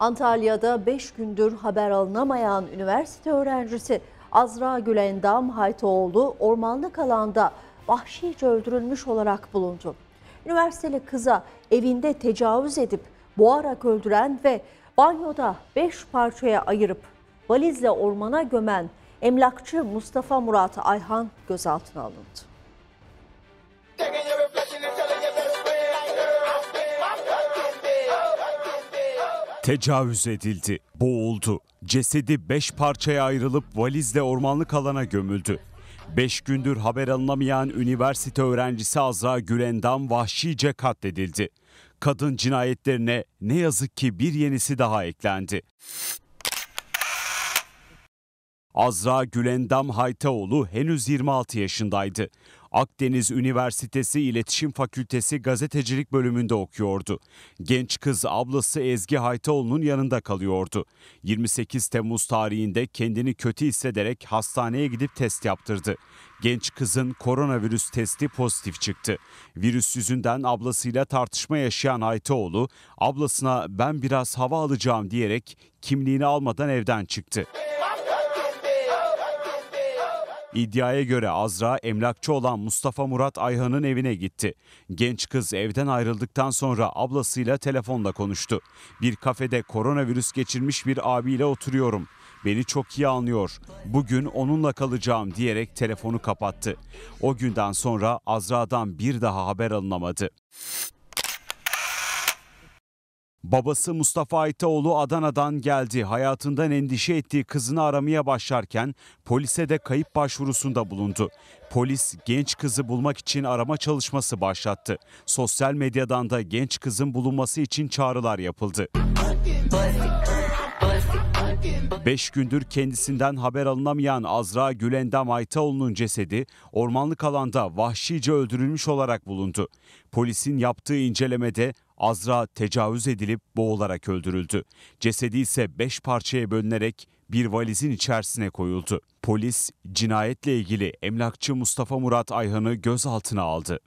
Antalya'da 5 gündür haber alınamayan üniversite öğrencisi Azra Gülendam Haytoğlu ormanlık alanda vahşice öldürülmüş olarak bulundu. Üniversiteli kıza evinde tecavüz edip boğarak öldüren ve banyoda 5 parçaya ayırıp valizle ormana gömen emlakçı Mustafa Murat Ayhan gözaltına alındı. Tecavüz edildi, boğuldu. Cesedi beş parçaya ayrılıp valizle ormanlık alana gömüldü. Beş gündür haber alınamayan üniversite öğrencisi Azra Gülendam vahşice katledildi. Kadın cinayetlerine ne yazık ki bir yenisi daha eklendi. Azra Gülendam Haytaoğlu henüz 26 yaşındaydı. Akdeniz Üniversitesi İletişim Fakültesi gazetecilik bölümünde okuyordu. Genç kız ablası Ezgi Haytaoğlu'nun yanında kalıyordu. 28 Temmuz tarihinde kendini kötü hissederek hastaneye gidip test yaptırdı. Genç kızın koronavirüs testi pozitif çıktı. Virüs yüzünden ablasıyla tartışma yaşayan Haytaoğlu, ablasına ben biraz hava alacağım diyerek kimliğini almadan evden çıktı. İddiaya göre Azra emlakçı olan Mustafa Murat Ayhan'ın evine gitti. Genç kız evden ayrıldıktan sonra ablasıyla telefonla konuştu. Bir kafede koronavirüs geçirmiş bir abiyle oturuyorum. Beni çok iyi anlıyor. Bugün onunla kalacağım diyerek telefonu kapattı. O günden sonra Azra'dan bir daha haber alınamadı. Babası Mustafa Aytaoğlu Adana'dan geldi. Hayatından endişe ettiği kızını aramaya başlarken polise de kayıp başvurusunda bulundu. Polis genç kızı bulmak için arama çalışması başlattı. Sosyal medyadan da genç kızın bulunması için çağrılar yapıldı. 5 gündür kendisinden haber alınamayan Azra Gülendam Aytaoğlu'nun cesedi ormanlık alanda vahşice öldürülmüş olarak bulundu. Polisin yaptığı incelemede Azra tecavüz edilip boğularak öldürüldü. Cesedi ise 5 parçaya bölünerek bir valizin içerisine koyuldu. Polis cinayetle ilgili emlakçı Mustafa Murat Ayhan'ı gözaltına aldı.